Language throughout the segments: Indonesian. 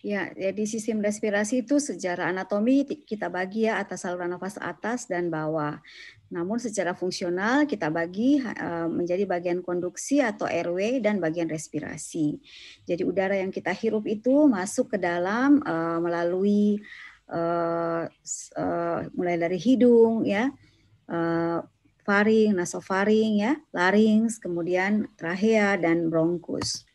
Ya, jadi sistem respirasi itu secara anatomi kita bagi ya atas saluran nafas atas dan bawah. Namun secara fungsional kita bagi eh, menjadi bagian konduksi atau airway dan bagian respirasi. Jadi udara yang kita hirup itu masuk ke dalam eh, melalui eh, mulai dari hidung ya, faring, nasofaring ya, larynx, kemudian trahea dan bronkus.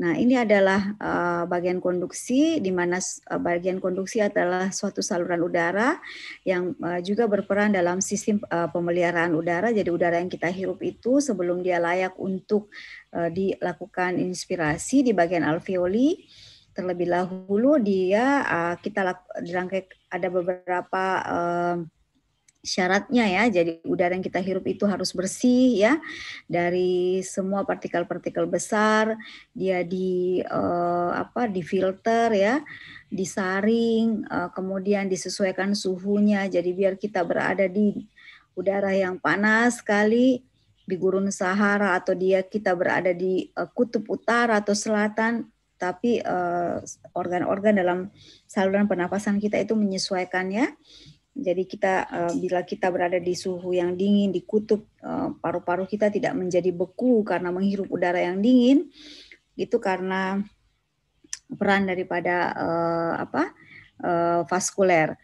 Nah, ini adalah uh, bagian konduksi, di mana uh, bagian konduksi adalah suatu saluran udara yang uh, juga berperan dalam sistem uh, pemeliharaan udara. Jadi, udara yang kita hirup itu sebelum dia layak untuk uh, dilakukan inspirasi di bagian alveoli, terlebih dahulu dia uh, kita dirangkai ada beberapa uh, syaratnya ya jadi udara yang kita hirup itu harus bersih ya dari semua partikel-partikel besar dia di uh, apa difilter ya disaring uh, kemudian disesuaikan suhunya jadi biar kita berada di udara yang panas sekali di gurun Sahara atau dia kita berada di uh, kutub utara atau selatan tapi organ-organ dalam saluran pernapasan kita itu menyesuaikannya ya jadi kita uh, bila kita berada di suhu yang dingin di kutub, paru eh, paru-paru kita tidak menjadi beku karena menghirup udara yang dingin. Itu karena peran daripada uh, apa? Uh, vaskuler.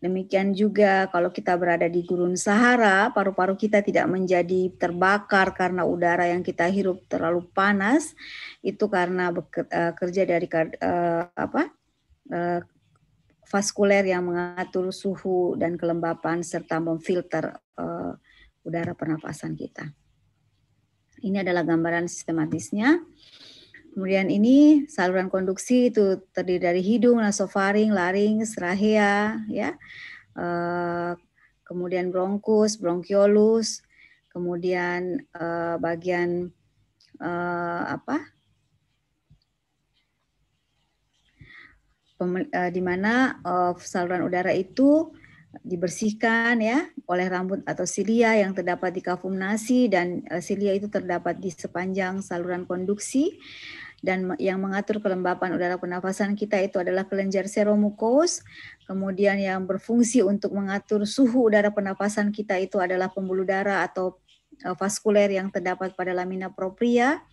Demikian juga kalau kita berada di gurun Sahara, paru-paru kita tidak menjadi terbakar karena udara yang kita hirup terlalu panas. Itu karena beker, uh, kerja dari uh, apa? vaskuler yang mengatur suhu dan kelembapan serta memfilter uh, udara pernafasan kita. Ini adalah gambaran sistematisnya. Kemudian ini saluran konduksi itu terdiri dari hidung, nasofaring, laring rahea, ya. Uh, kemudian bronkus, bronkiolus, kemudian uh, bagian uh, apa? Eh, di mana uh, saluran udara itu dibersihkan ya oleh rambut atau silia yang terdapat di nasi dan uh, silia itu terdapat di sepanjang saluran konduksi dan yang mengatur kelembapan udara pernafasan kita itu adalah kelenjar seromukos. Kemudian yang berfungsi untuk mengatur suhu udara pernafasan kita itu adalah pembuluh darah atau vaskuler yang terdapat pada lamina propria.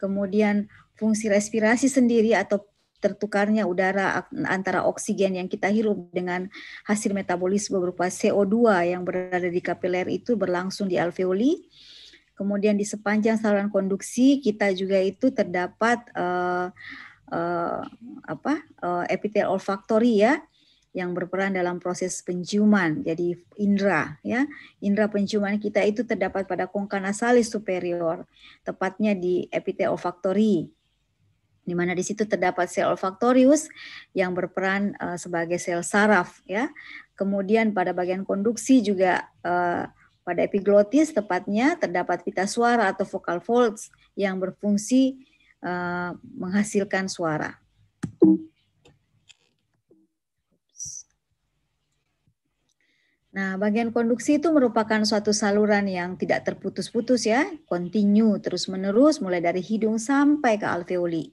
Kemudian fungsi respirasi sendiri atau tertukarnya udara antara oksigen yang kita hirup dengan hasil metabolisme berupa CO2 yang berada di kapiler itu berlangsung di alveoli. Kemudian di sepanjang saluran konduksi kita juga itu terdapat uh, uh, apa uh, eh, epitel olfaktori ya yang berperan dalam proses penciuman. Jadi indera ya, indera penciuman kita itu terdapat pada kongka nasalis superior, tepatnya di epitel olfaktori di mana di situ terdapat sel olfaktorius yang berperan uh, sebagai sel saraf ya. Kemudian pada bagian konduksi juga uh, pada epiglotis tepatnya terdapat pita suara atau vocal folds yang berfungsi uh, menghasilkan suara. Nah, bagian konduksi itu merupakan suatu saluran yang tidak terputus-putus ya, kontinu terus-menerus mulai dari hidung sampai ke alveoli.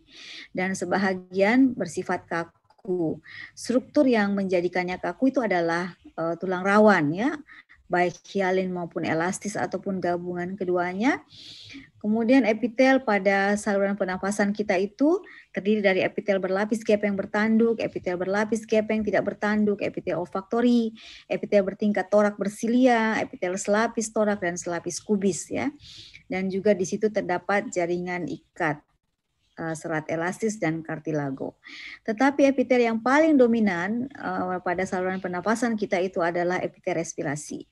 Dan sebahagian bersifat kaku. Struktur yang menjadikannya kaku itu adalah uh, tulang rawan ya, baik hialin maupun elastis ataupun gabungan keduanya. Kemudian epitel pada saluran pernafasan kita itu terdiri dari epitel berlapis gepeng bertanduk, epitel berlapis gepeng tidak bertanduk, epitel olfaktori, epitel bertingkat torak bersilia, epitel selapis torak dan selapis kubis ya. Dan juga di situ terdapat jaringan ikat eh, serat elastis dan kartilago. Tetapi epitel yang paling dominan eh, pada saluran pernafasan kita itu adalah epitel respirasi.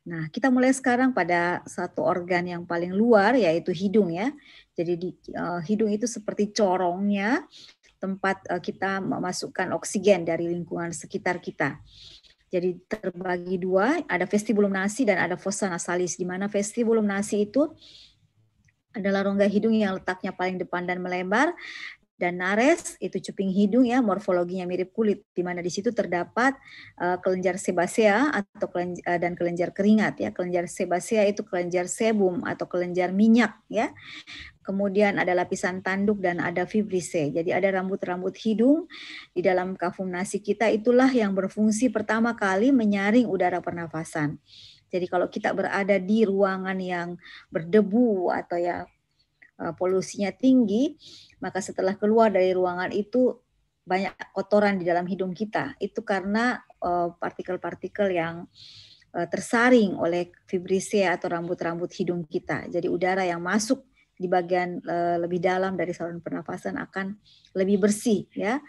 Nah, kita mulai sekarang pada satu organ yang paling luar yaitu hidung ya. Jadi di uh, hidung itu seperti corongnya tempat uh, kita memasukkan oksigen dari lingkungan sekitar kita. Jadi terbagi dua, ada vestibulum nasi dan ada fossa nasalis di mana vestibulum nasi itu adalah rongga hidung yang letaknya paling depan dan melebar dan nares itu cuping hidung ya morfologinya mirip kulit di mana di situ terdapat uh, kelenjar sebasea atau kelenjar, eh, dan kelenjar keringat ya kelenjar sebasea itu kelenjar sebum atau kelenjar minyak ya kemudian ada lapisan tanduk dan ada fibrise Jadi ada rambut-rambut hidung di dalam kafum nasi kita itulah yang berfungsi pertama kali menyaring udara pernafasan. Jadi kalau kita berada di ruangan yang berdebu atau ya eh, polusinya tinggi, maka setelah keluar dari ruangan itu banyak kotoran di dalam hidung kita. Itu karena eh, partikel-partikel uh, yang uh, tersaring oleh fibrisea atau rambut-rambut hidung kita. Jadi udara yang masuk di bagian uh, lebih dalam dari saluran pernafasan akan lebih bersih ya.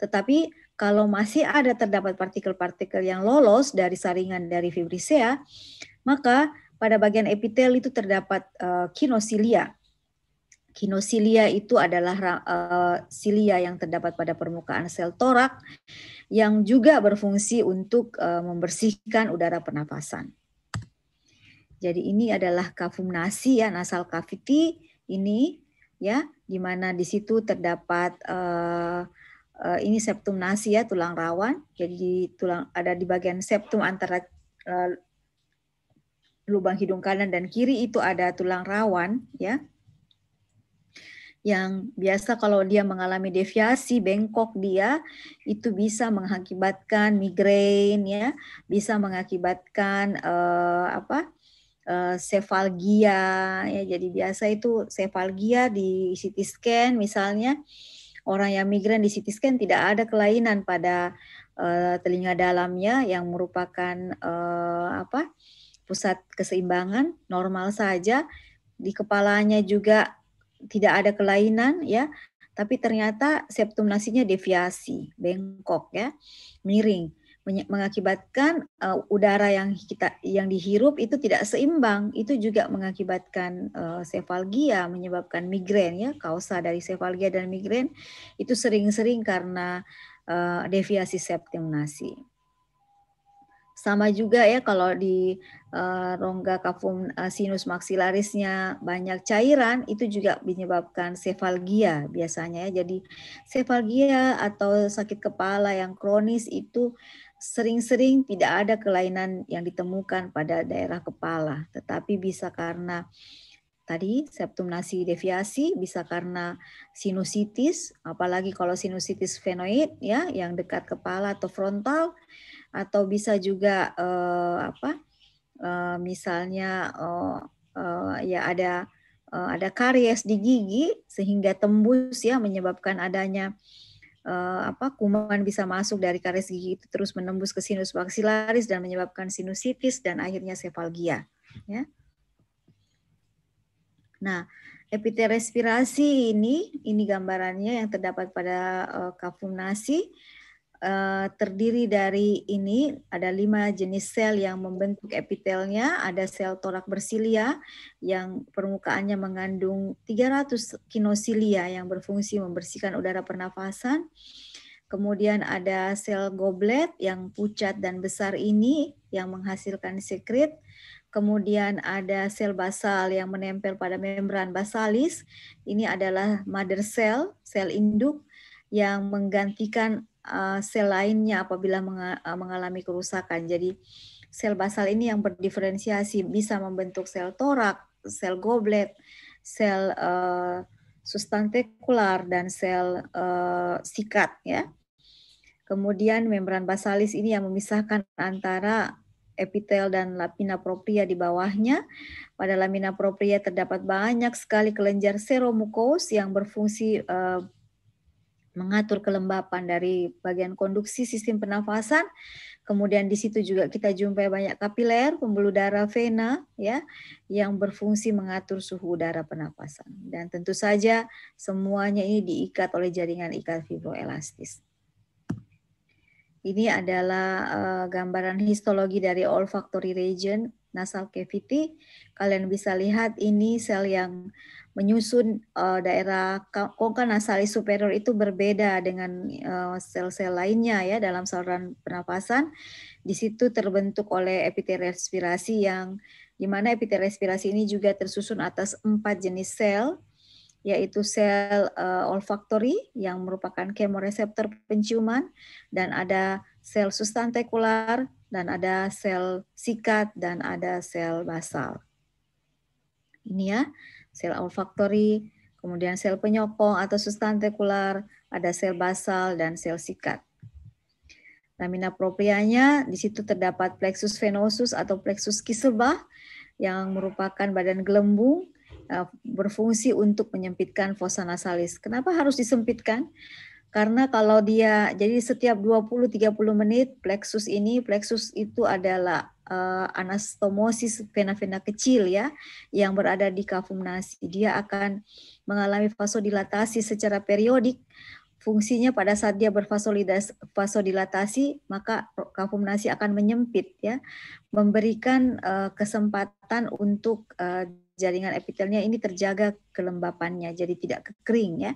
Tetapi kalau masih ada terdapat partikel-partikel yang lolos dari saringan dari fibrisea, maka pada bagian epitel itu terdapat uh, kinosilia Kinosilia itu adalah uh, silia yang terdapat pada permukaan sel torak yang juga berfungsi untuk uh, membersihkan udara pernafasan. Jadi ini adalah kafumnasi ya nasal cavity ini ya di mana di situ terdapat uh, uh, ini septum nasi ya tulang rawan. Jadi tulang ada di bagian septum antara uh, lubang hidung kanan dan kiri itu ada tulang rawan ya yang biasa kalau dia mengalami deviasi bengkok dia itu bisa mengakibatkan migrain ya bisa mengakibatkan eh, apa eh, sefalgia ya jadi biasa itu sefalgia di CT scan misalnya orang yang migrain di CT scan tidak ada kelainan pada eh, telinga dalamnya yang merupakan eh, apa pusat keseimbangan normal saja di kepalanya juga tidak ada kelainan ya, tapi ternyata septum nasinya deviasi, bengkok ya, miring mengakibatkan uh, udara yang kita yang dihirup itu tidak seimbang itu juga mengakibatkan uh, sefalgia menyebabkan migrain ya kausa dari sefalgia dan migrain itu sering-sering karena uh, deviasi septum nasi sama juga ya kalau di Eh, rongga kafum eh, sinus maksilarisnya banyak cairan itu juga menyebabkan sefalgia biasanya ya. Jadi sefalgia atau sakit kepala yang kronis itu sering-sering tidak ada kelainan yang ditemukan pada daerah kepala, tetapi bisa karena tadi septum nasi deviasi bisa karena sinusitis, apalagi kalau sinusitis fenoid ya yang dekat kepala atau frontal atau bisa juga eh, apa? Eh, misalnya oh, eh, ya ada eh, ada karies di gigi sehingga tembus ya menyebabkan adanya uh, apa kuman bisa masuk dari karies gigi itu terus menembus ke sinus maksilaris dan menyebabkan sinusitis dan akhirnya sefalgia ya. Nah, epitel respirasi ini ini gambarannya yang terdapat pada uh, kafum nasi Eh, terdiri dari ini ada lima jenis sel yang membentuk epitelnya, ada sel torak bersilia yang permukaannya mengandung 300 kinosilia yang berfungsi membersihkan udara pernafasan. Kemudian ada sel goblet yang pucat dan besar ini yang menghasilkan sekret. Kemudian ada sel basal yang menempel pada membran basalis. Ini adalah mother cell, sel induk yang menggantikan Eh, sel lainnya apabila eh, mengalami kerusakan. Jadi sel basal ini yang berdiferensiasi bisa membentuk sel torak, sel goblet, sel uh, eh, sustantikular dan sel uh, sikat ya. Kemudian membran basalis ini yang memisahkan antara epitel dan lamina propria di bawahnya. Pada lamina propria terdapat banyak sekali kelenjar seromukus yang berfungsi uh, mengatur kelembapan dari bagian konduksi sistem pernafasan. Kemudian di situ juga kita jumpai banyak kapiler, pembuluh darah vena ya yang berfungsi mengatur suhu udara pernapasan. Dan tentu saja semuanya ini diikat oleh jaringan ikat fibroelastis. Ini adalah uh, gambaran histologi dari olfactory region nasal cavity. Kalian bisa lihat ini sel yang menyusun uh, daerah kongka nasalis superior itu berbeda dengan eh, sel-sel uh, lainnya ya dalam saluran pernapasan. Di situ terbentuk oleh epitel respirasi yang di mana epitel respirasi ini juga tersusun atas empat jenis sel yaitu sel uh, olfaktori yang merupakan kemoreseptor penciuman dan ada sel sustantekular dan ada sel sikat dan ada sel basal. Ini ya sel olfaktori, kemudian sel penyokong atau sustantekular, ada sel basal dan sel sikat. Lamina proprianya di situ terdapat plexus venosus atau plexus kiselbah yang merupakan badan gelembung eh, berfungsi untuk menyempitkan fosa nasalis. Kenapa harus disempitkan? Karena kalau dia jadi setiap 20 30 menit plexus ini plexus itu adalah uh, anastomosis vena-vena kecil ya yang berada di kafum nasi. Dia akan mengalami vasodilatasi secara periodik. Fungsinya pada saat dia vasodilatasi maka kafum nasi akan menyempit ya, memberikan uh, kesempatan untuk uh, jaringan epitelnya ini terjaga kelembapannya jadi tidak kekering ya.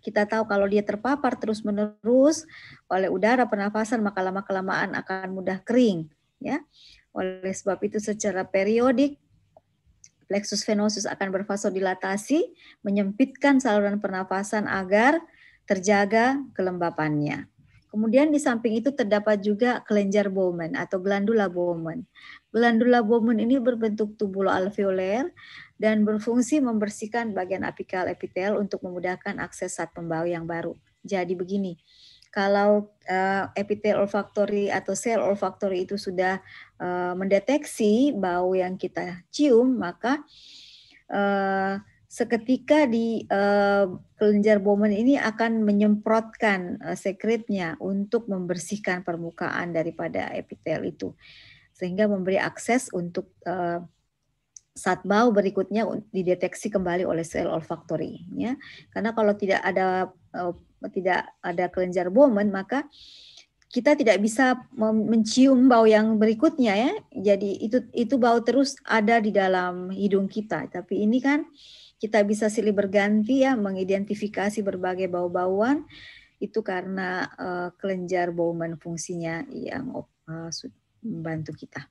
Kita tahu kalau dia terpapar terus-menerus oleh udara pernafasan maka lama-kelamaan akan mudah kering ya oleh sebab itu secara periodik plexus venosus akan berfasodilatasi menyempitkan saluran pernafasan agar terjaga kelembapannya. Kemudian di samping itu terdapat juga kelenjar Bowman atau glandula Bowman. Glandula Bowman ini berbentuk tubulo alveoler dan berfungsi membersihkan bagian apikal epitel untuk memudahkan akses saat pembau yang baru. Jadi begini, kalau uh, eh, epitel olfaktori atau sel olfaktori itu sudah Eh, mendeteksi bau yang kita cium, maka eh, seketika di eh, kelenjar Bowman ini akan menyemprotkan sekretnya untuk membersihkan permukaan daripada epitel itu, sehingga memberi akses untuk saat bau berikutnya dideteksi kembali oleh sel olfaktori ya karena kalau tidak ada tidak ada kelenjar Bowman maka kita tidak bisa mencium bau yang berikutnya ya. Jadi itu itu bau terus ada di dalam hidung kita. Tapi ini kan kita bisa silih berganti ya mengidentifikasi berbagai bau-bauan itu karena uh, kelenjar Bowman fungsinya yang uh, membantu kita.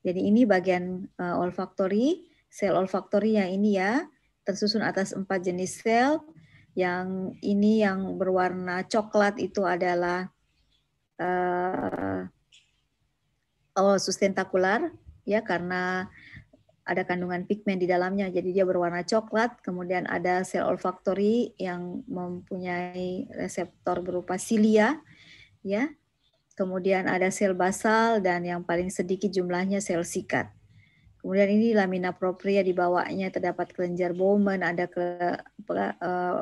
Jadi ini bagian uh, olfaktori, sel olfaktori yang ini ya, tersusun atas empat jenis sel. Yang ini yang berwarna coklat itu adalah uh, oh, sustentakular ya karena ada kandungan pigmen di dalamnya, jadi dia berwarna coklat. Kemudian ada sel olfaktori yang mempunyai reseptor berupa silia, ya. Kemudian ada sel basal dan yang paling sedikit jumlahnya sel sikat. Kemudian ini lamina propria di bawahnya terdapat kelenjar Bowman, ada ke, uh,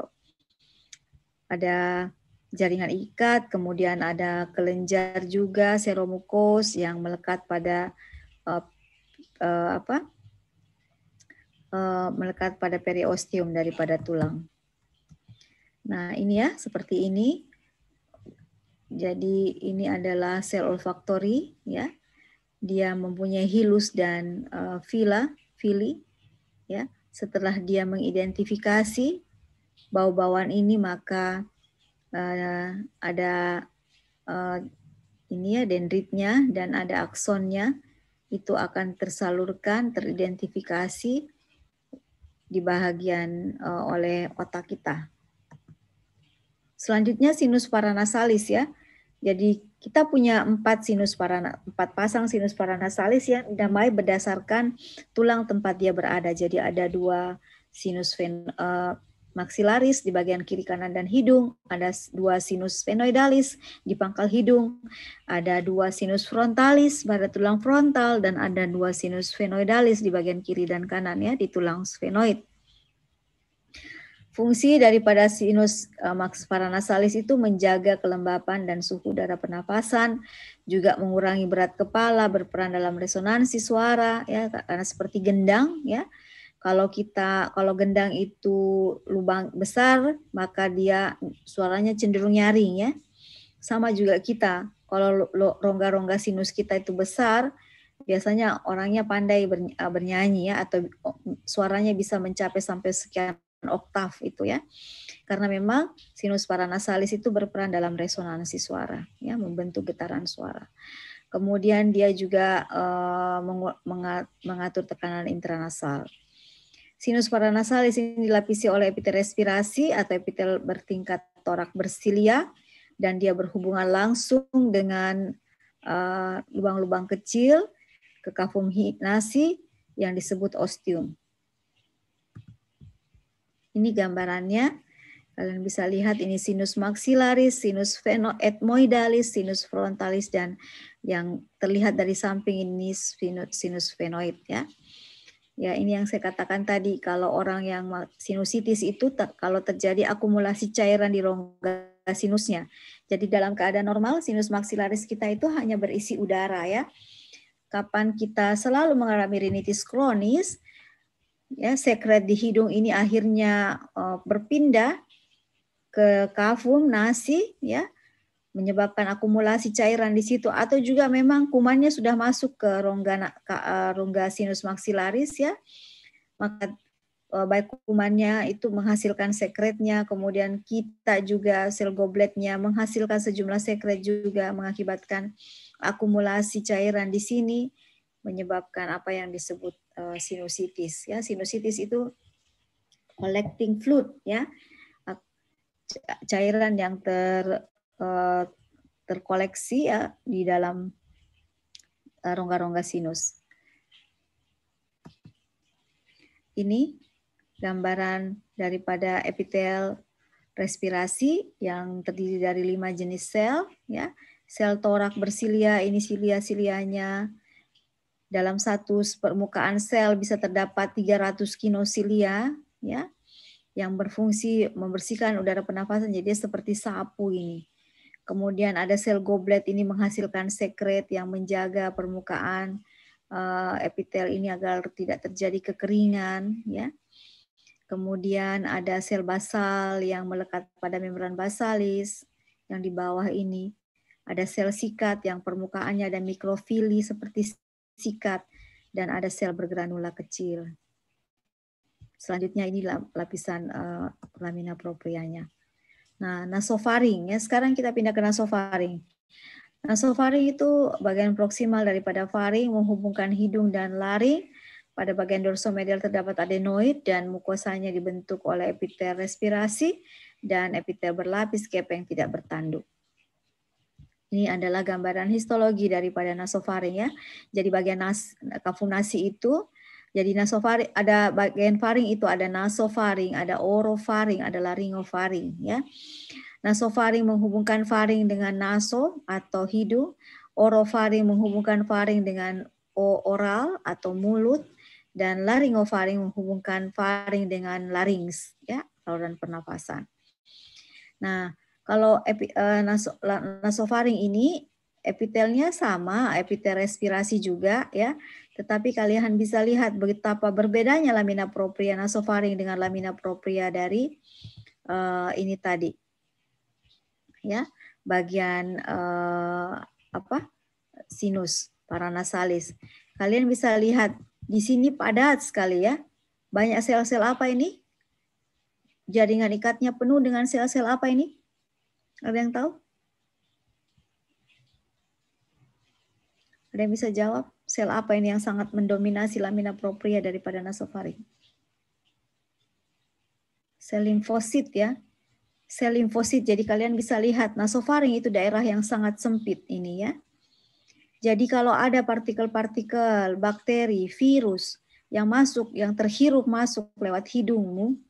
ada jaringan ikat, kemudian ada kelenjar juga seromukos yang melekat pada uh, uh, apa? Uh, melekat pada periosteum daripada tulang. Nah, ini ya seperti ini. Jadi ini adalah sel olfaktori ya. Dia mempunyai hilus dan uh, vila, fili ya. Setelah dia mengidentifikasi bau-bauan ini maka Eh, ada eh, ini ya dendritnya dan ada aksonnya itu akan tersalurkan teridentifikasi di bahagian eh, oleh otak kita. Selanjutnya sinus paranasalis ya. Jadi kita punya empat sinus parana, empat pasang sinus paranasalis yang dinamai berdasarkan tulang tempat dia berada. Jadi ada dua sinus ven, uh, maksilaris di bagian kiri kanan dan hidung, ada dua sinus sphenoidalis di pangkal hidung, ada dua sinus frontalis pada tulang frontal dan ada dua sinus fenoidalis di bagian kiri dan kanan ya di tulang sphenoid. Fungsi daripada sinus e, max paranasalis itu menjaga kelembapan dan suhu darah pernafasan, juga mengurangi berat kepala, berperan dalam resonansi suara ya karena seperti gendang ya kalau kita kalau gendang itu lubang besar, maka dia suaranya cenderung nyaring ya. Sama juga kita. Kalau rongga-rongga sinus kita itu besar, biasanya orangnya pandai eh, bernyanyi ya atau oh, suaranya bisa mencapai sampai sekian oktav itu ya. Karena memang sinus paranasalis itu berperan dalam resonansi suara ya, membentuk getaran suara. Kemudian dia juga uh, mengatur tekanan intranasal. Sinus paranasal ini dilapisi oleh epitel respirasi atau epitel bertingkat torak bersilia dan dia berhubungan langsung dengan eh, lubang-lubang uh, kecil ke kecil yang disebut ostium. Ini gambarannya. Kalian bisa lihat ini sinus maxillaris, sinus etmoidalis, sinus frontalis dan yang terlihat dari samping ini sinus, sinus fenoid ya. Ya, ini yang saya katakan tadi, kalau orang yang sinusitis itu kalau terjadi akumulasi cairan di rongga sinusnya. Jadi dalam keadaan normal sinus maksilaris kita itu hanya berisi udara ya. Kapan kita selalu mengalami rinitis kronis, ya sekret di hidung ini akhirnya uh, berpindah ke kafum nasi ya menyebabkan akumulasi cairan di situ atau juga memang kumannya sudah masuk ke rongga ke, eh, rongga sinus maksilaris ya maka eh, baik kumannya itu menghasilkan sekretnya kemudian kita juga sel gobletnya menghasilkan sejumlah sekret juga mengakibatkan akumulasi cairan di sini menyebabkan apa yang disebut eh, sinusitis ya sinusitis itu collecting fluid ya cairan yang ter Eh, terkoleksi ya di dalam eh, rongga-rongga sinus. Ini gambaran daripada epitel respirasi yang terdiri dari lima jenis sel, ya sel torak bersilia, ini silia-silianya. Dalam satu permukaan sel bisa terdapat 300 kinosilia, ya yang berfungsi membersihkan udara pernafasan. Jadi seperti sapu ini. Kemudian ada sel goblet ini menghasilkan sekret yang menjaga permukaan uh, eh, epitel ini agar tidak terjadi kekeringan ya. Kemudian ada sel basal yang melekat pada membran basalis yang di bawah ini. Ada sel sikat yang permukaannya ada mikrofili seperti sikat dan ada sel bergranula kecil. Selanjutnya ini lapisan uh, lamina proprianya. Nah, nasofaring ya. Sekarang kita pindah ke nasofaring. Nasofaring itu bagian proksimal daripada faring menghubungkan hidung dan laring. Pada bagian dorsomedial terdapat adenoid dan mukosanya dibentuk oleh epitel respirasi dan epitel berlapis kepeng tidak bertanduk. Ini adalah gambaran histologi daripada nasofaring ya. Jadi bagian nas, kafunasi itu jadi nasofaring ada bagian faring itu ada nasofaring, ada orofaring, ada laringofaring ya. Nasofaring menghubungkan faring dengan naso atau hidung, orofaring menghubungkan faring dengan oral atau mulut dan laringofaring menghubungkan faring dengan larynx ya, saluran pernapasan. Nah, kalau eh, nasofaring ini epitelnya sama, epitel respirasi juga ya. Tetapi kalian bisa lihat betapa berbedanya lamina propria nasofaring dengan lamina propria dari uh, ini tadi. Ya, bagian uh, apa? sinus paranasalis. Kalian bisa lihat di sini padat sekali ya. Banyak sel-sel apa ini? Jaringan ikatnya penuh dengan sel-sel apa ini? Ada yang tahu? Ada yang bisa jawab? Sel apa ini yang sangat mendominasi lamina propria daripada nasofaring? Sel limfosit ya. Sel limfosit, jadi kalian bisa lihat nasofaring itu daerah yang sangat sempit ini ya. Jadi kalau ada partikel-partikel, bakteri, virus yang masuk, yang terhirup masuk lewat hidungmu,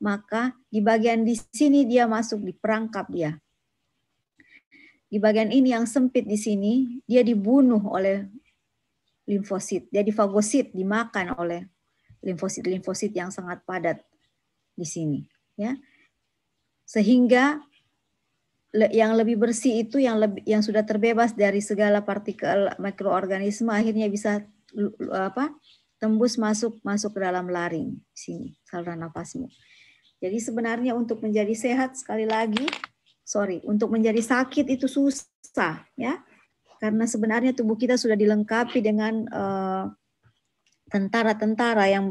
maka di bagian di sini dia masuk di perangkap ya di bagian ini yang sempit di sini, dia dibunuh oleh limfosit. Dia difagosit, dimakan oleh limfosit-limfosit yang sangat padat di sini, ya. Sehingga yang lebih bersih itu yang lebih yang sudah terbebas dari segala partikel mikroorganisme akhirnya bisa apa? tembus masuk masuk ke dalam laring sini saluran nafasmu. Jadi sebenarnya untuk menjadi sehat sekali lagi sorry, untuk menjadi sakit itu susah ya. Karena sebenarnya tubuh kita sudah dilengkapi dengan eh, tentara-tentara uh, yang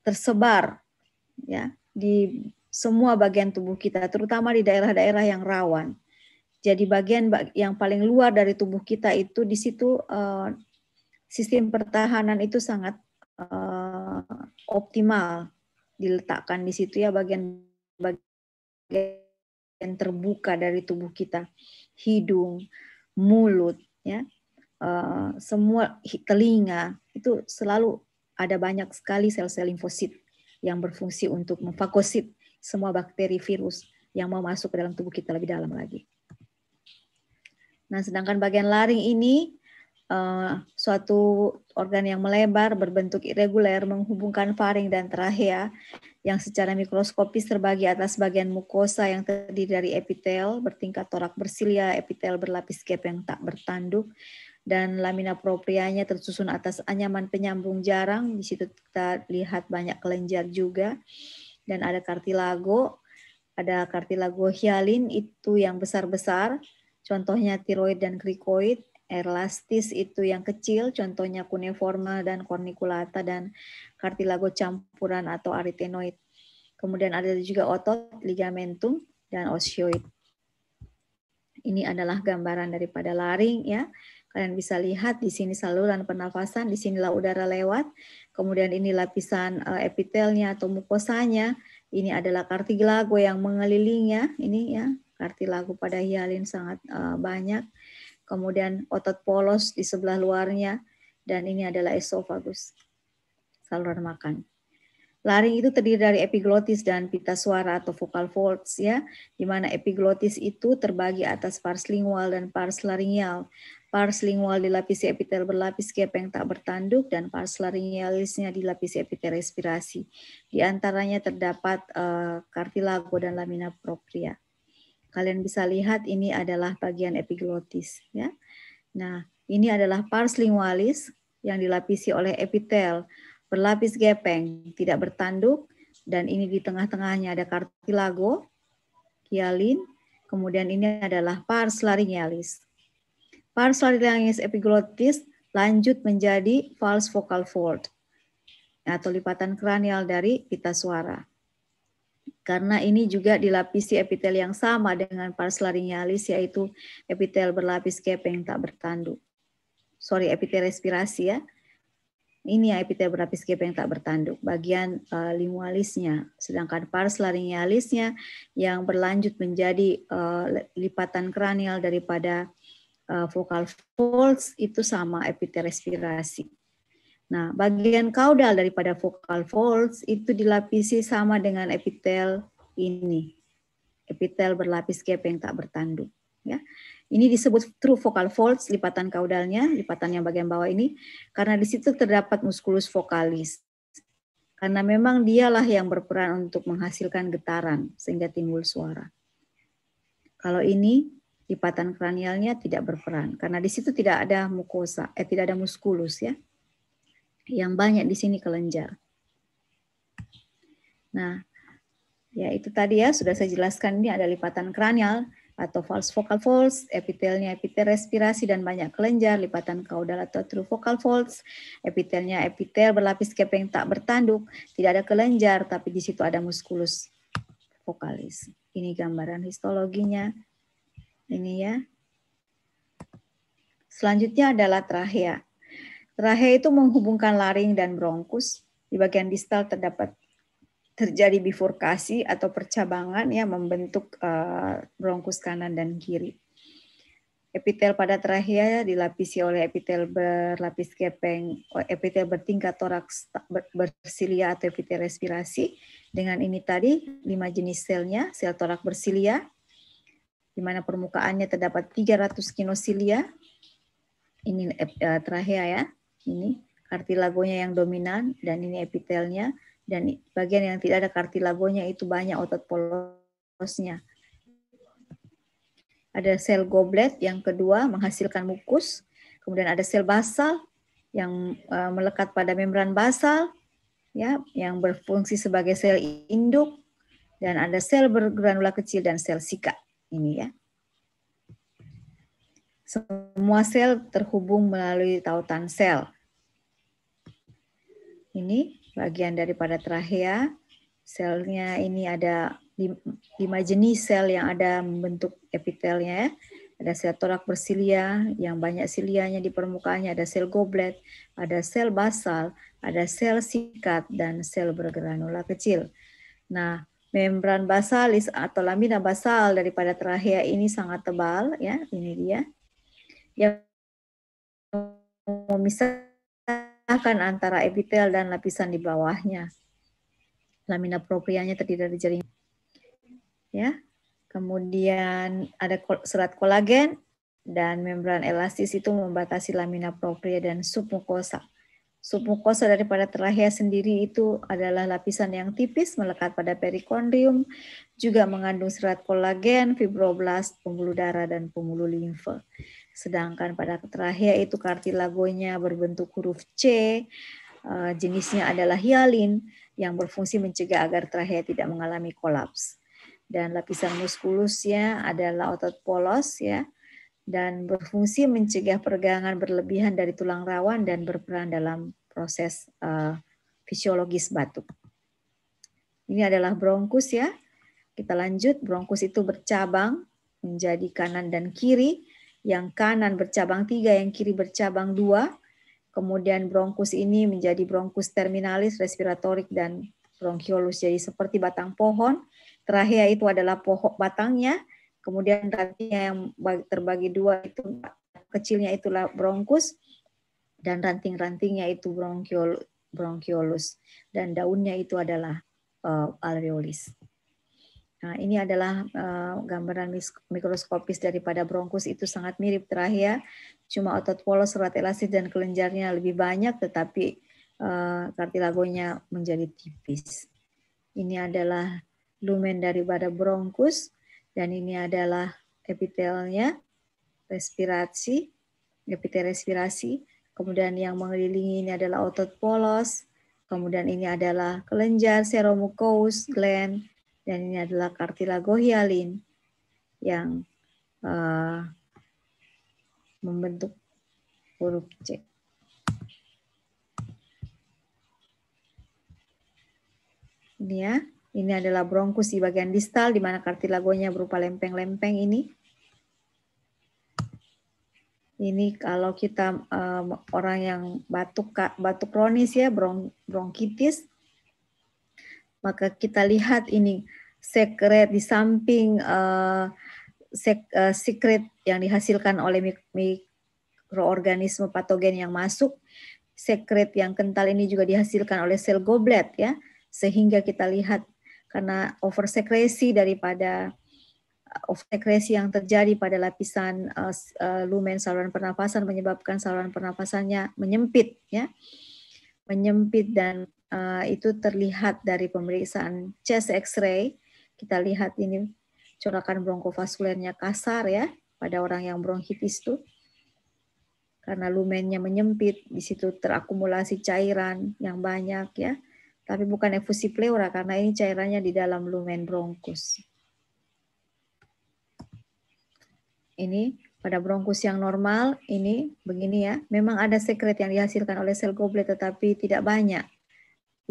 tersebar ya di semua bagian tubuh kita, terutama di daerah-daerah yang rawan. Jadi bagian yang paling luar dari tubuh kita itu di situ uh, sistem pertahanan itu sangat uh, optimal diletakkan di situ ya bagian bagian yang terbuka dari tubuh kita, hidung, mulut, ya, uh, semua telinga itu selalu ada banyak sekali sel-sel limfosit yang berfungsi untuk memfagosit semua bakteri virus yang mau masuk ke dalam tubuh kita lebih dalam lagi. Nah, sedangkan bagian laring ini Eh, suatu organ yang melebar berbentuk irreguler menghubungkan faring dan trahea ya, yang secara mikroskopis terbagi atas bagian mukosa yang terdiri dari epitel bertingkat torak bersilia, epitel berlapis gap yang tak bertanduk, dan lamina proprianya tersusun atas anyaman penyambung jarang. Di situ kita lihat banyak kelenjar juga. Dan ada kartilago, ada kartilago hialin itu yang besar-besar, contohnya tiroid dan krikoid, elastis itu yang kecil, contohnya cuneiforma dan corniculata dan kartilago campuran atau aritenoid. Kemudian ada juga otot, ligamentum, dan osioid. Ini adalah gambaran daripada laring ya. Kalian bisa lihat di sini saluran pernafasan, di sinilah udara lewat, kemudian ini lapisan eh, epitelnya atau mukosanya, ini adalah kartilago yang mengelilingnya. ini ya, kartilago pada hialin sangat eh, banyak kemudian otot polos di sebelah luarnya, dan ini adalah esofagus, saluran makan. Laring itu terdiri dari epiglotis dan pita suara atau vocal folds ya, di mana epiglotis itu terbagi atas pars lingual dan pars laringial. Pars lingual dilapisi epitel berlapis kepeng tak bertanduk dan pars laringialisnya dilapisi epitel respirasi. Di antaranya terdapat uh, kartilago dan lamina propria. Kalian bisa lihat ini adalah bagian epiglotis ya. Nah, ini adalah pars lingualis yang dilapisi oleh epitel berlapis gepeng, tidak bertanduk dan ini di tengah-tengahnya ada kartilago, hialin, kemudian ini adalah pars laryngealis. Pars laryngealis epiglotis lanjut menjadi false vocal fold atau lipatan kranial dari pita suara karena ini juga dilapisi epitel yang sama dengan pars laringalis yaitu epitel berlapis kepeng tak bertanduk. Sorry, epitel respirasi ya. Ini ya epitel berlapis kepeng tak bertanduk, bagian uh, limualisnya. Sedangkan pars laringalisnya yang berlanjut menjadi uh, lipatan kranial daripada uh, vokal folds itu sama epitel respirasi. Nah, bagian kaudal daripada vokal folds itu dilapisi sama dengan epitel ini. Epitel berlapis gap tak bertanduk. Ya. Ini disebut true vocal folds, lipatan kaudalnya, lipatan yang bagian bawah ini, karena di situ terdapat muskulus vokalis. Karena memang dialah yang berperan untuk menghasilkan getaran sehingga timbul suara. Kalau ini lipatan kranialnya tidak berperan karena di situ tidak ada mukosa, eh tidak ada muskulus ya yang banyak di sini kelenjar. Nah, ya itu tadi ya sudah saya jelaskan ini ada lipatan kranial atau false vocal folds, epitelnya epitel respirasi dan banyak kelenjar, lipatan kaudal atau true vocal folds, epitelnya epitel berlapis kepeng tak bertanduk, tidak ada kelenjar tapi di situ ada muskulus vokalis. Ini gambaran histologinya. Ini ya. Selanjutnya adalah trachea. Rahe itu menghubungkan laring dan bronkus. Di bagian distal terdapat terjadi bifurkasi atau percabangan yang membentuk eh, bronkus kanan dan kiri. Epitel pada trahea dilapisi oleh epitel berlapis kepeng, eh, epitel bertingkat toraks bersilia atau epitel respirasi. Dengan ini tadi lima jenis selnya, sel torak bersilia, di mana permukaannya terdapat 300 kinosilia. Ini eh, trahea ya ini kartilagonya yang dominan dan ini epitelnya dan bagian yang tidak ada kartilagonya itu banyak otot polosnya. Ada sel goblet yang kedua menghasilkan mukus, kemudian ada sel basal yang eh, melekat pada membran basal ya yang berfungsi sebagai sel induk dan ada sel bergranula kecil dan sel sikat ini ya. Semua sel terhubung melalui tautan sel. Ini bagian daripada trahea. Selnya ini ada lima jenis sel yang ada membentuk epitelnya. Ada sel torak bersilia yang banyak silianya di permukaannya, ada sel goblet, ada sel basal, ada sel sikat, dan sel bergranula kecil. Nah, membran basalis atau lamina basal daripada trahea ini sangat tebal ya ini dia yang memisahkan antara epitel dan lapisan di bawahnya. Lamina proprianya terdiri dari jaringan. Ya. Kemudian ada serat kolagen dan membran elastis itu membatasi lamina propria dan submukosa. Submukosa daripada terakhir sendiri itu adalah lapisan yang tipis melekat pada perikondrium, juga mengandung serat kolagen, fibroblast, pembuluh darah, dan pembuluh limfe. Sedangkan pada terakhir itu kartilagonya berbentuk huruf C, eh, jenisnya adalah hialin yang berfungsi mencegah agar trahea tidak mengalami kolaps. Dan lapisan muskulusnya adalah otot polos ya dan berfungsi mencegah peregangan berlebihan dari tulang rawan dan berperan dalam proses uh, fisiologis batuk. Ini adalah bronkus ya. Kita lanjut, bronkus itu bercabang menjadi kanan dan kiri yang kanan bercabang tiga, yang kiri bercabang dua. Kemudian bronkus ini menjadi bronkus terminalis, respiratorik, dan bronchiolus. Jadi seperti batang pohon, terakhir itu adalah pohon batangnya, kemudian rantingnya yang terbagi dua itu kecilnya itulah bronkus, dan ranting-rantingnya itu bronchiolus, dan daunnya itu adalah eh, alveolis. Nah, ini adalah uh, gambaran mikroskopis daripada bronkus itu sangat mirip terakhir ya. cuma otot polos, serat elastis dan kelenjarnya lebih banyak tetapi uh, kartilagonya menjadi tipis. Ini adalah lumen daripada bronkus dan ini adalah epitelnya respirasi, epitel respirasi. Kemudian yang mengelilingi ini adalah otot polos, kemudian ini adalah kelenjar seromukous gland dan ini adalah kartilago hyalin yang uh, membentuk huruf C. Ini ya, ini adalah bronkus di bagian distal di mana kartilagonya berupa lempeng-lempeng ini. Ini kalau kita um, orang yang batuk batuk kronis ya, bron, bronkitis, maka kita lihat ini secret di samping uh, eh, sek, uh, eh, secret yang dihasilkan oleh mik mikroorganisme patogen yang masuk, secret yang kental ini juga dihasilkan oleh sel goblet ya, sehingga kita lihat karena oversekresi daripada eh, oversekresi yang terjadi pada lapisan uh, lumen saluran pernafasan menyebabkan saluran pernafasannya menyempit ya menyempit dan uh, itu terlihat dari pemeriksaan chest x-ray kita lihat ini corakan bronkofaskulernya kasar ya pada orang yang bronkitis itu karena lumennya menyempit, di situ terakumulasi cairan yang banyak ya. Tapi bukan efusi pleura karena ini cairannya di dalam lumen bronkus. Ini pada bronkus yang normal ini begini ya. Memang ada sekret yang dihasilkan oleh sel goblet tetapi tidak banyak.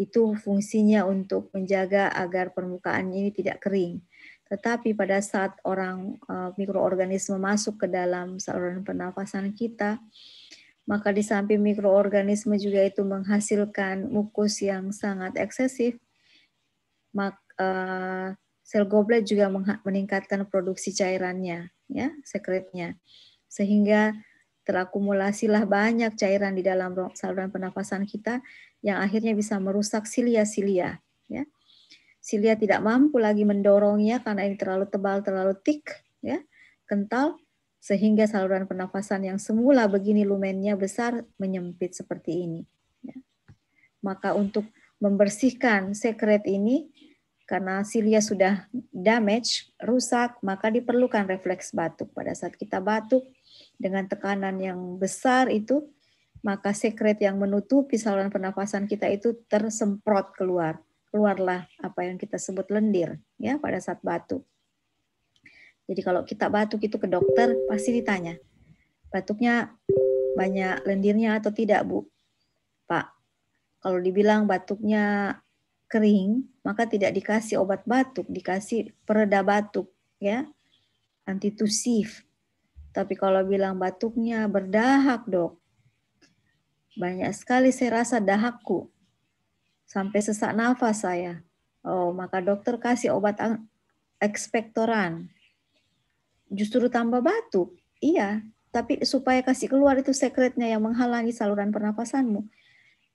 Itu fungsinya untuk menjaga agar permukaan ini tidak kering. Tetapi pada saat orang uh, mikroorganisme masuk ke dalam saluran pernafasan kita, maka di samping mikroorganisme juga itu menghasilkan mukus yang sangat eksesif, maka uh, eh, sel goblet juga meningkatkan produksi cairannya, ya, sekretnya. Sehingga terakumulasilah banyak cairan di dalam saluran pernafasan kita yang akhirnya bisa merusak silia-silia. Ya. Silia tidak mampu lagi mendorongnya karena ini terlalu tebal, terlalu thick, ya, kental, sehingga saluran pernafasan yang semula begini lumennya besar menyempit seperti ini. Ya. Maka untuk membersihkan sekret ini, karena silia sudah damage, rusak, maka diperlukan refleks batuk. Pada saat kita batuk dengan tekanan yang besar itu, maka sekret yang menutupi saluran pernafasan kita itu tersemprot keluar. Keluarlah apa yang kita sebut lendir ya pada saat batuk. Jadi kalau kita batuk itu ke dokter pasti ditanya, batuknya banyak lendirnya atau tidak, Bu? Pak, kalau dibilang batuknya kering, maka tidak dikasih obat batuk, dikasih pereda batuk ya. Antitusif. Tapi kalau bilang batuknya berdahak, Dok, banyak sekali saya rasa dahaku Sampai sesak nafas saya. Oh, maka dokter kasih obat ekspektoran. Justru tambah batuk. Iya, tapi supaya kasih keluar itu sekretnya yang menghalangi saluran pernapasanmu.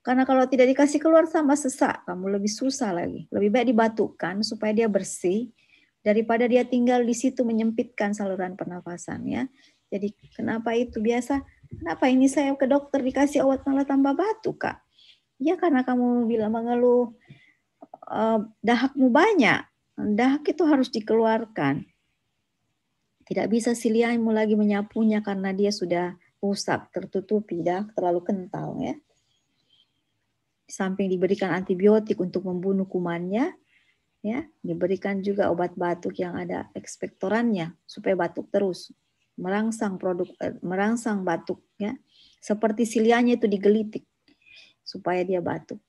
Karena kalau tidak dikasih keluar sama sesak, kamu lebih susah lagi. Lebih baik dibatukkan supaya dia bersih daripada dia tinggal di situ menyempitkan saluran pernapasan ya. Jadi kenapa itu biasa Kenapa ini saya ke dokter dikasih obat malah tambah batu Kak? Ya karena kamu bilang mengeluh uh, dahakmu banyak. Dahak itu harus dikeluarkan. Tidak bisa siliamu lagi menyapunya karena dia sudah rusak, tertutup tidak terlalu kental ya. samping diberikan antibiotik untuk membunuh kumannya, ya diberikan juga obat batuk yang ada ekspektorannya supaya batuk terus merangsang produk eh, merangsang batuk ya seperti silianya itu digelitik supaya dia batuk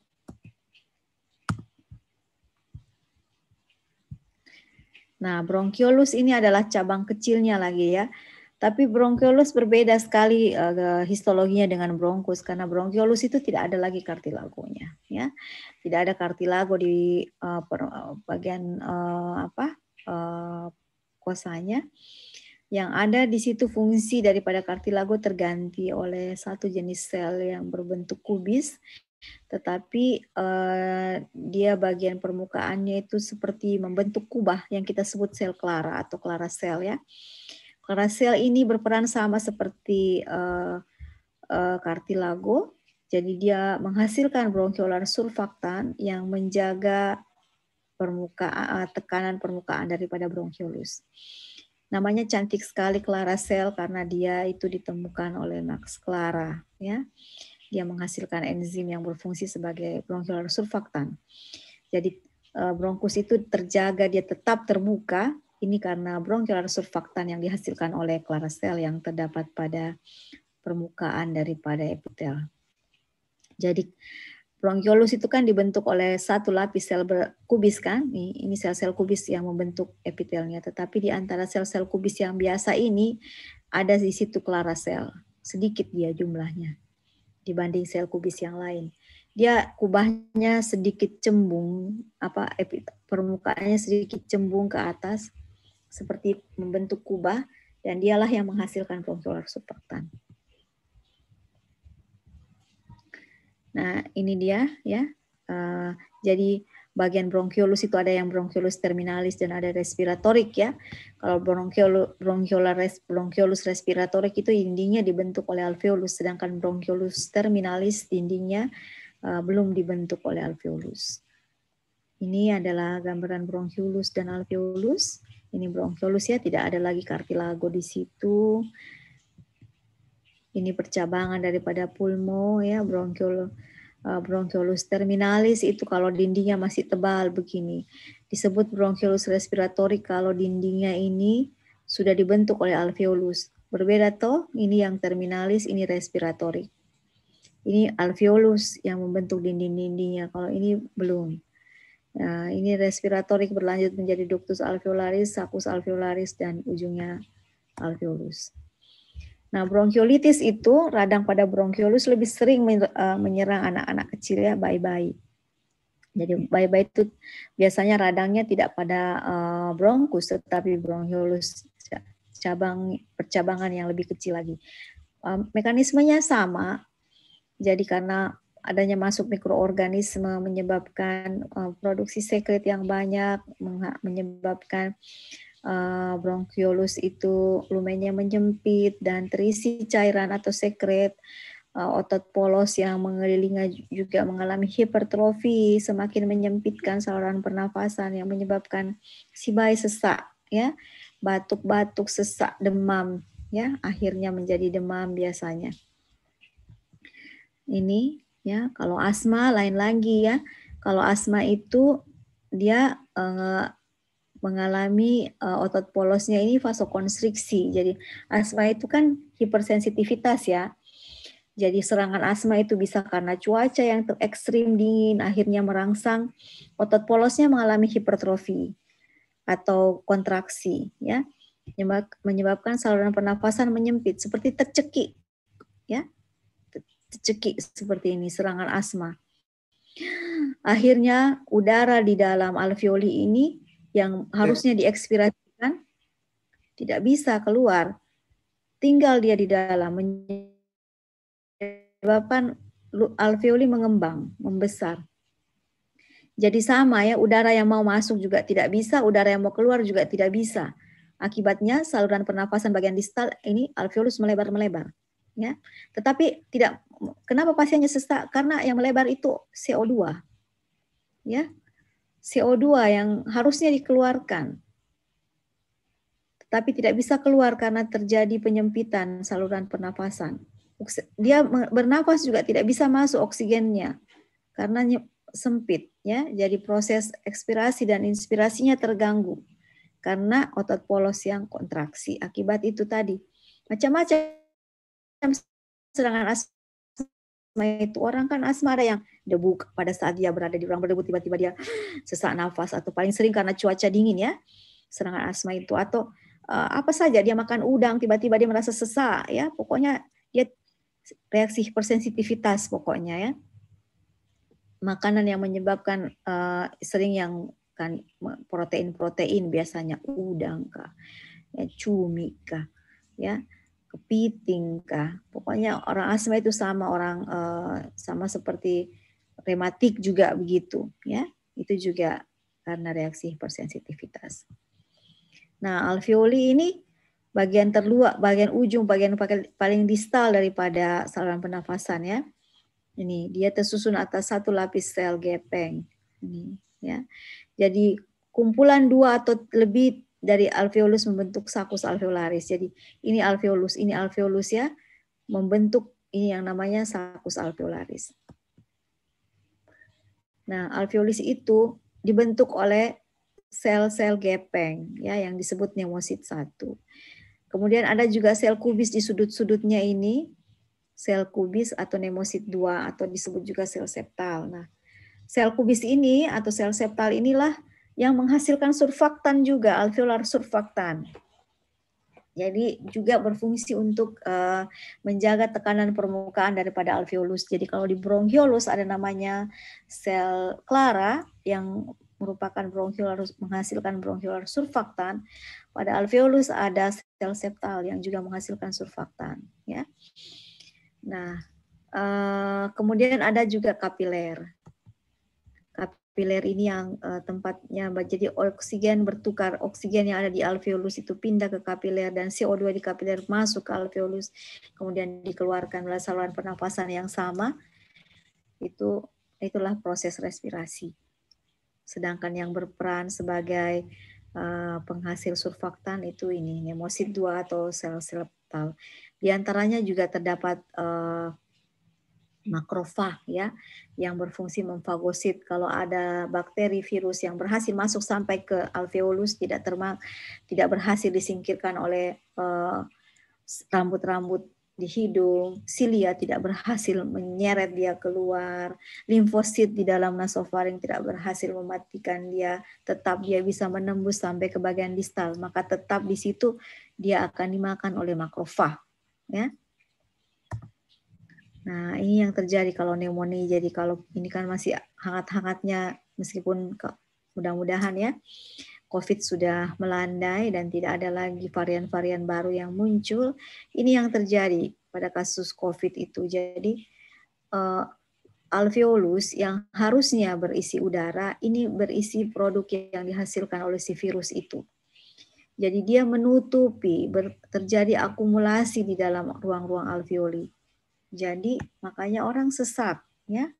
Nah, bronchiolus ini adalah cabang kecilnya lagi ya. Tapi bronchiolus berbeda sekali uh, histologinya dengan bronkus karena bronchiolus itu tidak ada lagi kartilagonya ya. Tidak ada kartilago di uh, per, uh, bagian uh, apa? Uh, kosanya yang ada di situ fungsi daripada kartilago terganti oleh satu jenis sel yang berbentuk kubis tetapi eh, dia bagian permukaannya itu seperti membentuk kubah yang kita sebut sel clara atau clara sel ya. klara sel ini berperan sama seperti eh, eh, kartilago, jadi dia menghasilkan bronchiolar surfaktan yang menjaga permukaan eh, tekanan permukaan daripada bronchiolus namanya cantik sekali Clara Cell karena dia itu ditemukan oleh Max Clara ya. Dia menghasilkan enzim yang berfungsi sebagai bronchial surfaktan. Jadi eh, bronkus itu terjaga dia tetap terbuka ini karena bronchial surfaktan yang dihasilkan oleh Clara Cell yang terdapat pada permukaan daripada epitel. Jadi bronkiolus itu kan dibentuk oleh satu lapis sel kubis kan, ini sel-sel kubis yang membentuk epitelnya. Tetapi di antara sel-sel kubis yang biasa ini ada di situ clara sel, sedikit dia jumlahnya dibanding sel kubis yang lain. Dia kubahnya sedikit cembung, apa permukaannya sedikit cembung ke atas, seperti membentuk kubah, dan dialah yang menghasilkan bronchiolar supertan. Nah, ini dia ya. Uh, jadi bagian bronchiolus itu ada yang bronchiolus terminalis dan ada respiratorik ya. Kalau bronkiolus bronkiolus respiratorik itu dindingnya dibentuk oleh alveolus sedangkan bronchiolus terminalis dindingnya uh, belum dibentuk oleh alveolus. Ini adalah gambaran bronchiolus dan alveolus. Ini bronchiolus ya, tidak ada lagi kartilago di situ ini percabangan daripada pulmo ya bronkiol eh, bronkiolus terminalis itu kalau dindingnya masih tebal begini. Disebut bronkiolus respiratori kalau dindingnya ini sudah dibentuk oleh alveolus. Berbeda toh, ini yang terminalis, ini respiratori. Ini alveolus yang membentuk dinding-dindingnya, kalau ini belum. Nah, ini respiratorik berlanjut menjadi ductus alveolaris, sakus alveolaris, dan ujungnya alveolus. Nah, bronkiolitis itu radang pada bronkiolus lebih sering e, menyerang anak-anak kecil ya, bayi-bayi. Jadi bayi-bayi itu biasanya radangnya tidak pada e, bronkus tetapi bronkiolus cabang percabangan yang lebih kecil lagi. E, mekanismenya sama. Jadi karena adanya masuk mikroorganisme menyebabkan produksi sekret yang banyak, menyebabkan uh, eh, bronkiolus itu lumennya menyempit dan terisi cairan atau sekret eh, otot polos yang mengelilingnya juga mengalami hipertrofi semakin menyempitkan saluran pernafasan yang menyebabkan si bayi sesak ya batuk-batuk sesak demam ya akhirnya menjadi demam biasanya ini ya kalau asma lain lagi ya kalau asma itu dia eh, mengalami uh, otot polosnya ini vasokonstriksi. Jadi asma itu kan hipersensitivitas ya. Jadi serangan asma itu bisa karena cuaca yang ekstrim dingin, akhirnya merangsang otot polosnya mengalami hipertrofi atau kontraksi, ya, menyebabkan saluran pernafasan menyempit seperti tercekik, ya, tercekik seperti ini serangan asma. Akhirnya udara di dalam alveoli ini yang harusnya diekspirasikan tidak bisa keluar. Tinggal dia di dalam menyebabkan alveoli mengembang, membesar. Jadi sama ya, udara yang mau masuk juga tidak bisa, udara yang mau keluar juga tidak bisa. Akibatnya saluran pernafasan bagian distal ini alveolus melebar-melebar. Ya, tetapi tidak. Kenapa pasiennya sesak? Karena yang melebar itu CO2. Ya, CO2 yang harusnya dikeluarkan. Tetapi tidak bisa keluar karena terjadi penyempitan saluran pernafasan. Dia bernafas juga tidak bisa masuk oksigennya karena sempit ya. Jadi proses ekspirasi dan inspirasinya terganggu karena otot polos yang kontraksi akibat itu tadi. Macam-macam serangan asma asma nah, itu orang kan asma ada yang debu pada saat dia berada di ruang berdebu tiba-tiba dia sesak nafas atau paling sering karena cuaca dingin ya serangan asma itu atau uh, apa saja dia makan udang tiba-tiba dia merasa sesak ya pokoknya dia reaksi persensitivitas pokoknya ya makanan yang menyebabkan uh, sering yang kan protein-protein biasanya udang kah ya, cumi kah ya kepiting kah. Pokoknya orang asma itu sama orang uh, sama seperti rematik juga begitu ya. Itu juga karena reaksi hipersensitivitas. Nah, alveoli ini bagian terluar, bagian ujung, bagian paling distal daripada saluran pernafasan ya. Ini dia tersusun atas satu lapis sel gepeng. Ini ya. Jadi kumpulan dua atau lebih dari alveolus membentuk sakus alveolaris. Jadi ini alveolus, ini alveolus ya, membentuk ini yang namanya sakus alveolaris. Nah, alveolus itu dibentuk oleh sel-sel gepeng ya yang disebut pneumosit 1. Kemudian ada juga sel kubis di sudut-sudutnya ini, sel kubis atau pneumosit 2 atau disebut juga sel septal. Nah, sel kubis ini atau sel septal inilah yang menghasilkan surfaktan juga, alveolar surfaktan. Jadi juga berfungsi untuk uh, menjaga tekanan permukaan daripada alveolus. Jadi kalau di bronchiolus ada namanya sel clara yang merupakan bronchiolus menghasilkan bronchiolar surfaktan. Pada alveolus ada sel septal yang juga menghasilkan surfaktan. Ya. Nah, uh, kemudian ada juga kapiler kapiler ini yang uh, tempatnya jadi oksigen bertukar oksigen yang ada di alveolus itu pindah ke kapiler dan CO2 di kapiler masuk ke alveolus kemudian dikeluarkan melalui saluran pernapasan yang sama itu itulah proses respirasi sedangkan yang berperan sebagai uh, penghasil surfaktan itu ini nemosit 2 atau sel-sel letal di antaranya juga terdapat uh, makrofag ya yang berfungsi memfagosit kalau ada bakteri virus yang berhasil masuk sampai ke alveolus tidak termak tidak berhasil disingkirkan oleh eh, rambut-rambut uh, di hidung, silia tidak berhasil menyeret dia keluar, limfosit di dalam nasofaring tidak berhasil mematikan dia, tetap dia bisa menembus sampai ke bagian distal, maka tetap di situ dia akan dimakan oleh makrofag. Ya, Nah, ini yang terjadi kalau pneumonia. Jadi kalau ini kan masih hangat-hangatnya meskipun mudah-mudahan ya COVID sudah melandai dan tidak ada lagi varian-varian baru yang muncul. Ini yang terjadi pada kasus COVID itu. Jadi uh, alveolus yang harusnya berisi udara ini berisi produk yang dihasilkan oleh si virus itu. Jadi dia menutupi terjadi akumulasi di dalam ruang-ruang alveoli jadi makanya orang sesat ya.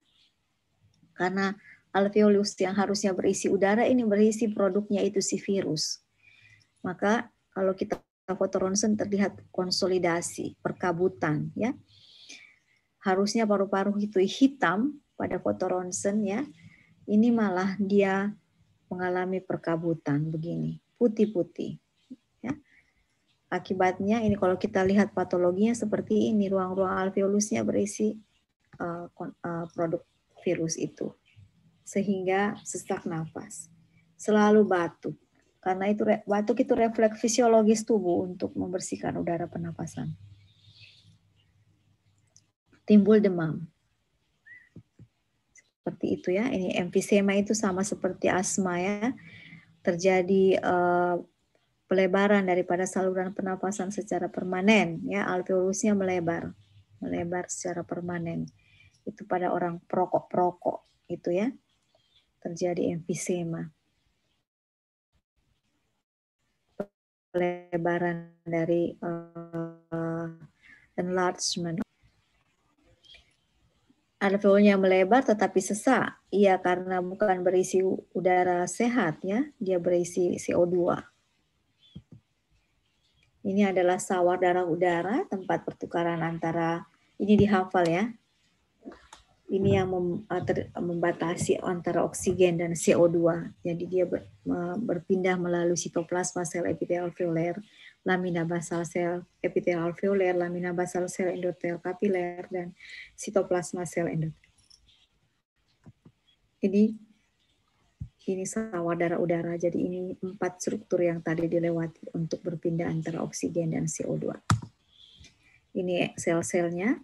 Karena alveolus yang harusnya berisi udara ini berisi produknya itu si virus. Maka kalau kita foto ronsen terlihat konsolidasi, perkabutan ya. Harusnya paru-paru itu hitam pada foto ronsen ya. Ini malah dia mengalami perkabutan begini, putih-putih. Akibatnya ini kalau kita lihat patologinya seperti ini, ruang-ruang alveolusnya berisi uh, uh, produk virus itu. Sehingga sesak nafas. Selalu batuk. Karena itu batuk itu refleks fisiologis tubuh untuk membersihkan udara penapasan. Timbul demam. Seperti itu ya. Ini emfisema itu sama seperti asma ya. Terjadi uh, pelebaran daripada saluran pernapasan secara permanen ya alveolusnya melebar melebar secara permanen itu pada orang perokok-perokok itu ya terjadi emfisema pelebaran dari uh, enlargement alveolnya melebar tetapi sesak iya karena bukan berisi udara sehat ya dia berisi CO2 ini adalah sawar darah udara, tempat pertukaran antara ini dihafal ya. Ini yang mem, eh, ter, membatasi antara oksigen dan CO2. Jadi dia ber, berpindah melalui sitoplasma sel epitel alveolar, lamina basal sel epitel alveolar, lamina basal sel endotel kapiler dan sitoplasma sel endotel. Jadi ini darah udara. Jadi ini empat struktur yang tadi dilewati untuk berpindah antara oksigen dan CO2. Ini sel-selnya.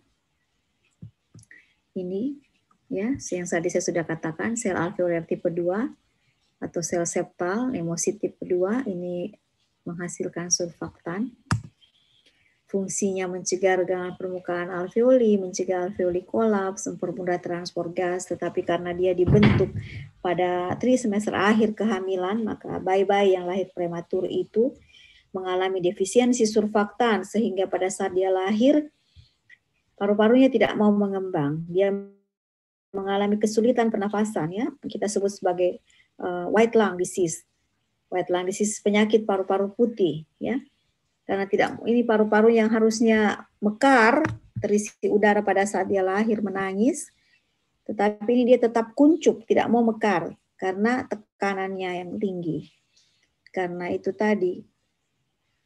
Ini ya, yang tadi saya sudah katakan sel alveolar tipe 2 atau sel septal, emosi tipe 2 ini menghasilkan surfaktan. Fungsinya mencegah regangan permukaan alveoli, mencegah alveoli kolaps, mempermudah transport gas, tetapi karena dia dibentuk pada tri semester akhir kehamilan, maka bayi-bayi yang lahir prematur itu mengalami defisiensi surfaktan sehingga pada saat dia lahir paru-parunya tidak mau mengembang. Dia mengalami kesulitan pernafasan ya. Kita sebut sebagai uh, white lung disease. White lung disease penyakit paru-paru putih ya karena tidak ini paru-paru yang harusnya mekar terisi udara pada saat dia lahir menangis tetapi ini dia tetap kuncup tidak mau mekar karena tekanannya yang tinggi karena itu tadi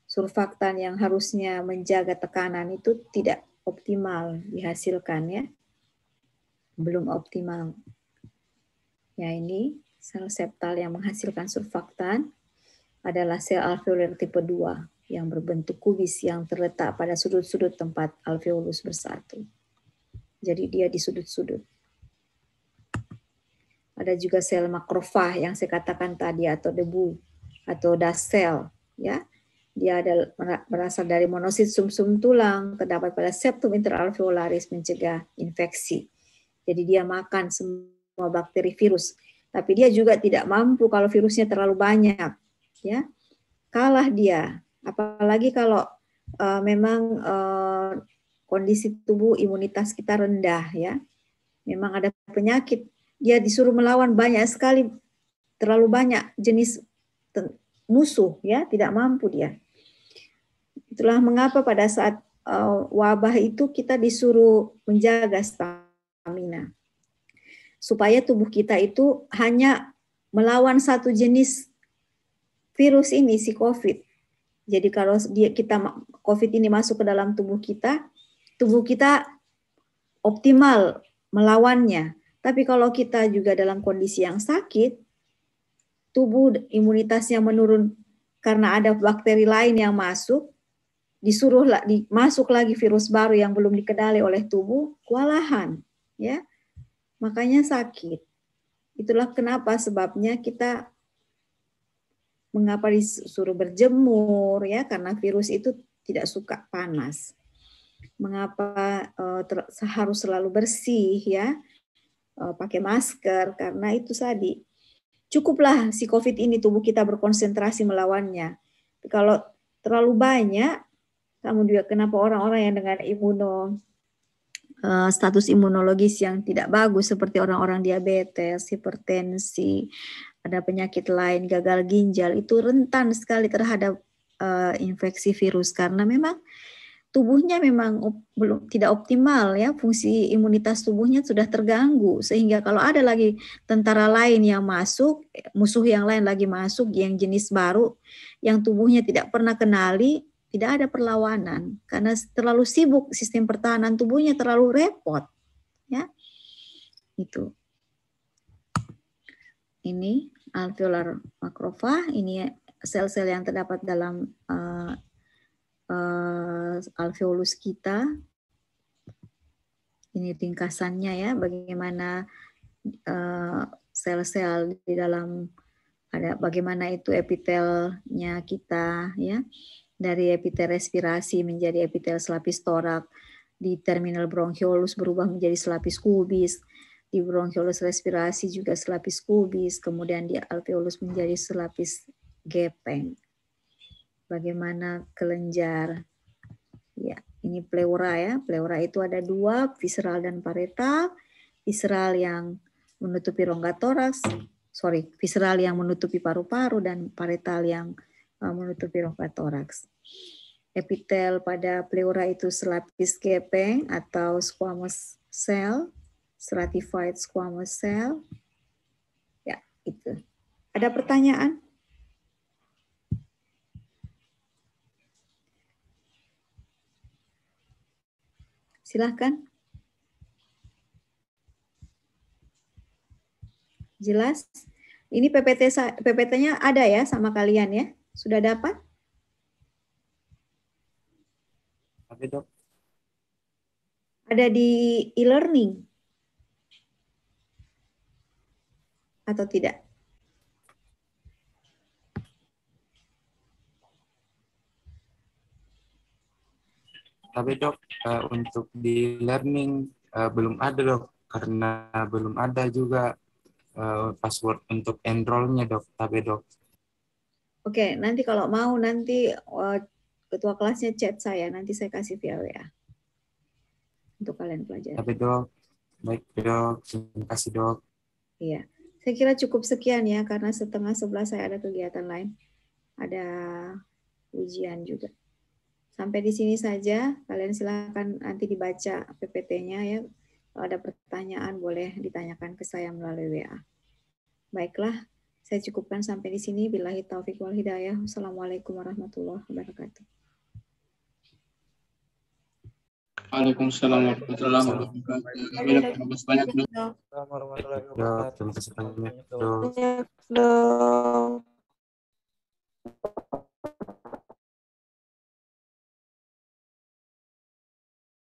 surfaktan yang harusnya menjaga tekanan itu tidak optimal dihasilkan ya belum optimal ya ini sel septal yang menghasilkan surfaktan adalah sel alveolar tipe 2 yang berbentuk kubis yang terletak pada sudut-sudut tempat alveolus bersatu. Jadi dia di sudut-sudut. Ada juga sel makrofag yang saya katakan tadi atau debu atau dasel ya. Dia ada berasal dari monosit sumsum -sum tulang, terdapat pada septum interalveolaris mencegah infeksi. Jadi dia makan semua bakteri virus, tapi dia juga tidak mampu kalau virusnya terlalu banyak, ya. Kalah dia Apalagi kalau uh, memang uh, kondisi tubuh imunitas kita rendah ya. Memang ada penyakit, dia ya disuruh melawan banyak sekali terlalu banyak jenis musuh ya, tidak mampu dia. Itulah mengapa pada saat uh, wabah itu kita disuruh menjaga stamina. Supaya tubuh kita itu hanya melawan satu jenis virus ini si COVID jadi kalau dia kita COVID ini masuk ke dalam tubuh kita, tubuh kita optimal melawannya. Tapi kalau kita juga dalam kondisi yang sakit, tubuh imunitasnya menurun karena ada bakteri lain yang masuk, disuruh di, masuk lagi virus baru yang belum dikenali oleh tubuh, kewalahan, ya. Makanya sakit. Itulah kenapa sebabnya kita mengapa disuruh berjemur ya karena virus itu tidak suka panas mengapa uh, harus selalu bersih ya eh, pakai masker karena itu tadi cukuplah si covid ini tubuh kita berkonsentrasi melawannya kalau terlalu banyak kamu juga kenapa orang-orang yang dengan imuno eh, status imunologis yang tidak bagus seperti orang-orang diabetes, hipertensi, ada penyakit lain, gagal ginjal, itu rentan sekali terhadap uh, infeksi virus karena memang tubuhnya memang op, belum tidak optimal ya fungsi imunitas tubuhnya sudah terganggu sehingga kalau ada lagi tentara lain yang masuk musuh yang lain lagi masuk yang jenis baru yang tubuhnya tidak pernah kenali tidak ada perlawanan karena terlalu sibuk sistem pertahanan tubuhnya terlalu repot ya itu ini alveolar makrofag ini sel-sel yang terdapat dalam uh, uh, alveolus kita. Ini ringkasannya ya, bagaimana eh, sel-sel uh, di dalam ada bagaimana itu epitelnya kita ya dari epitel respirasi menjadi epitel selapis torak di terminal bronchiolus berubah menjadi selapis kubis di bronchiolus respirasi juga selapis kubis, kemudian di alveolus menjadi selapis gepeng. Bagaimana kelenjar? Ya, ini pleura ya. Pleura itu ada dua, visceral dan parietal. Visceral yang menutupi rongga toraks, sorry, visceral yang menutupi paru-paru dan parietal yang eh, menutupi rongga toraks. Epitel pada pleura itu selapis gepeng atau squamous cell stratified squamous cell. Ya, itu. Ada pertanyaan? Silahkan. Jelas? Ini PPT PPT-nya ada ya sama kalian ya? Sudah dapat? Ada, Ada di e-learning. atau tidak? Tapi dok, eh, untuk di learning eh, belum ada dok, karena belum ada juga eh, password untuk enrollnya dok, tapi dok. Oke, nanti kalau mau nanti ketua kelasnya chat saya, nanti saya kasih via WA untuk kalian pelajari. Tapi dok, baik dok, terima kasih dok. Iya. Saya kira cukup sekian ya, karena setengah sebelas saya ada kegiatan lain. Ada ujian juga. Sampai di sini saja. Kalian silakan nanti dibaca PPT-nya ya. Kalau ada pertanyaan boleh ditanyakan ke saya melalui WA. Baiklah, saya cukupkan sampai di sini. Bila taufiq wal hidayah. Wassalamualaikum warahmatullahi wabarakatuh. Waalaikumsalam warahmatullahi wabarakatuh. Terima kasih banyak dok. warahmatullahi Terima kasih banyak dok.